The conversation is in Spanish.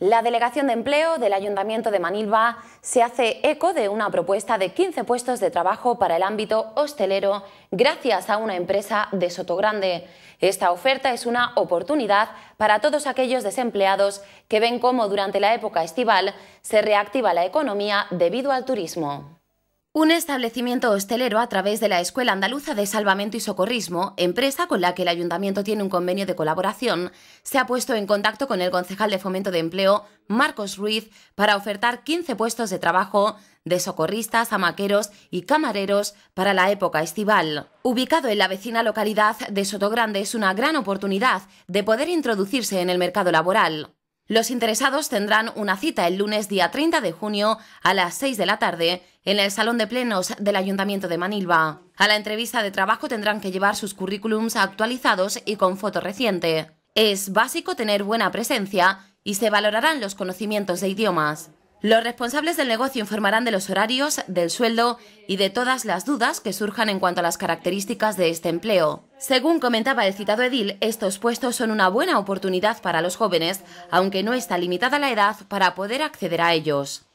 La Delegación de Empleo del Ayuntamiento de Manilva se hace eco de una propuesta de 15 puestos de trabajo para el ámbito hostelero gracias a una empresa de Sotogrande. Esta oferta es una oportunidad para todos aquellos desempleados que ven cómo durante la época estival se reactiva la economía debido al turismo. Un establecimiento hostelero a través de la Escuela Andaluza de Salvamento y Socorrismo, empresa con la que el ayuntamiento tiene un convenio de colaboración, se ha puesto en contacto con el concejal de Fomento de Empleo, Marcos Ruiz, para ofertar 15 puestos de trabajo de socorristas, amaqueros y camareros para la época estival. Ubicado en la vecina localidad de Sotogrande es una gran oportunidad de poder introducirse en el mercado laboral. Los interesados tendrán una cita el lunes día 30 de junio a las 6 de la tarde en el Salón de Plenos del Ayuntamiento de Manilva. A la entrevista de trabajo tendrán que llevar sus currículums actualizados y con foto reciente. Es básico tener buena presencia y se valorarán los conocimientos de idiomas. Los responsables del negocio informarán de los horarios, del sueldo y de todas las dudas que surjan en cuanto a las características de este empleo. Según comentaba el citado edil, estos puestos son una buena oportunidad para los jóvenes, aunque no está limitada la edad para poder acceder a ellos.